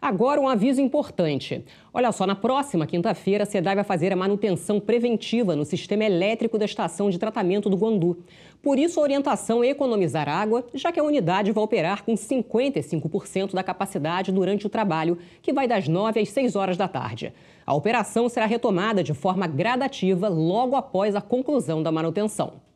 Agora, um aviso importante. Olha só, na próxima quinta-feira, a SEDAI vai fazer a manutenção preventiva no sistema elétrico da estação de tratamento do Guandu. Por isso, a orientação é economizar água, já que a unidade vai operar com 55% da capacidade durante o trabalho, que vai das 9 às 6 horas da tarde. A operação será retomada de forma gradativa logo após a conclusão da manutenção.